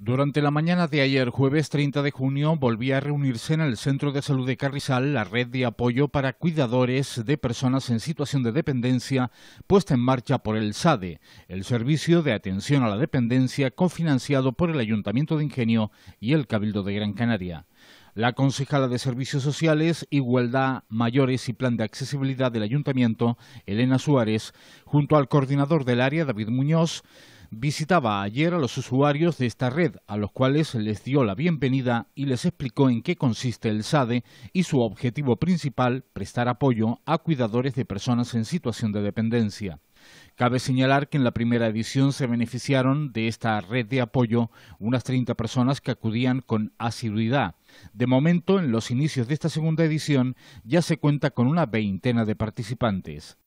Durante la mañana de ayer, jueves 30 de junio, volvía a reunirse en el Centro de Salud de Carrizal la red de apoyo para cuidadores de personas en situación de dependencia puesta en marcha por el SADE, el Servicio de Atención a la Dependencia cofinanciado por el Ayuntamiento de Ingenio y el Cabildo de Gran Canaria. La concejala de Servicios Sociales, Igualdad, Mayores y Plan de Accesibilidad del Ayuntamiento, Elena Suárez, junto al coordinador del área, David Muñoz, visitaba ayer a los usuarios de esta red, a los cuales les dio la bienvenida y les explicó en qué consiste el SADE y su objetivo principal, prestar apoyo a cuidadores de personas en situación de dependencia. Cabe señalar que en la primera edición se beneficiaron de esta red de apoyo unas 30 personas que acudían con asiduidad. De momento, en los inicios de esta segunda edición, ya se cuenta con una veintena de participantes.